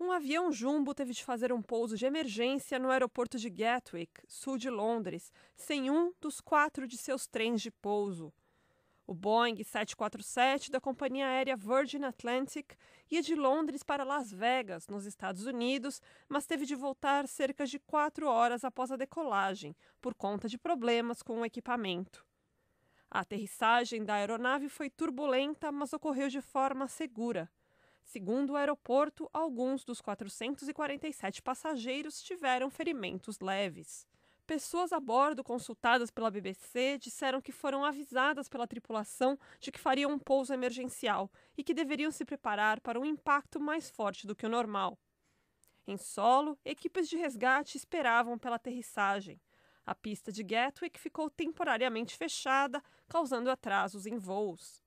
um avião jumbo teve de fazer um pouso de emergência no aeroporto de Gatwick, sul de Londres, sem um dos quatro de seus trens de pouso. O Boeing 747 da companhia aérea Virgin Atlantic ia de Londres para Las Vegas, nos Estados Unidos, mas teve de voltar cerca de quatro horas após a decolagem, por conta de problemas com o equipamento. A aterrissagem da aeronave foi turbulenta, mas ocorreu de forma segura. Segundo o aeroporto, alguns dos 447 passageiros tiveram ferimentos leves. Pessoas a bordo consultadas pela BBC disseram que foram avisadas pela tripulação de que fariam um pouso emergencial e que deveriam se preparar para um impacto mais forte do que o normal. Em solo, equipes de resgate esperavam pela aterrissagem. A pista de Gatwick ficou temporariamente fechada, causando atrasos em voos.